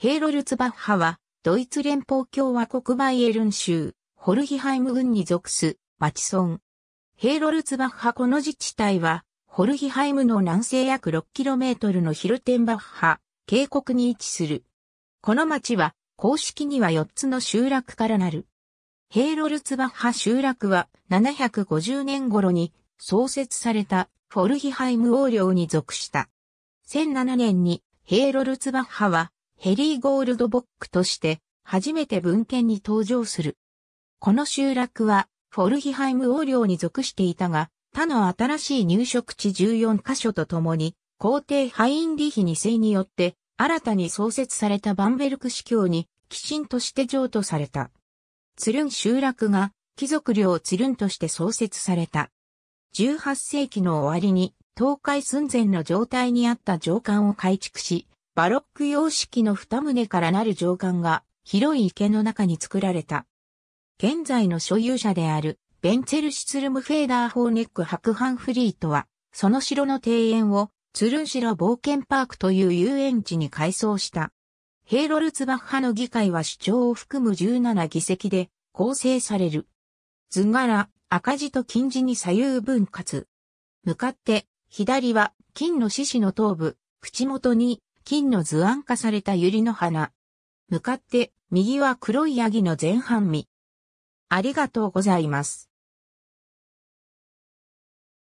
ヘイロルツバッハは、ドイツ連邦共和国バイエルン州、ホルヒハイム郡に属す、町村。ヘイロルツバッハこの自治体は、ホルヒハイムの南西約 6km のヒルテンバッハ、渓谷に位置する。この町は、公式には4つの集落からなる。ヘイロルツバッハ集落は、750年頃に創設された、フォルヒハイム王領に属した。1007年に、ヘイロルツバッハは、ヘリー・ゴールドボックとして初めて文献に登場する。この集落はフォルヒハイム王領に属していたが、他の新しい入植地14カ所とともに、皇帝ハインリヒ2世によって新たに創設されたバンベルク司教に寄神として譲渡された。ツルン集落が貴族領ツルンとして創設された。18世紀の終わりに倒壊寸前の状態にあった上官を改築し、バロック様式の二棟からなる城館が広い池の中に作られた。現在の所有者であるベンツェルシツルムフェーダーホーネック白藩フリートは、その城の庭園をツルン城冒険パークという遊園地に改装した。ヘイロルツバッハの議会は主張を含む17議席で構成される。図柄、赤字と金字に左右分割。向かって、左は金の獅子の頭部、口元に金の図案化された百合の花。向かって、右は黒いヤギの前半身。ありがとうございます。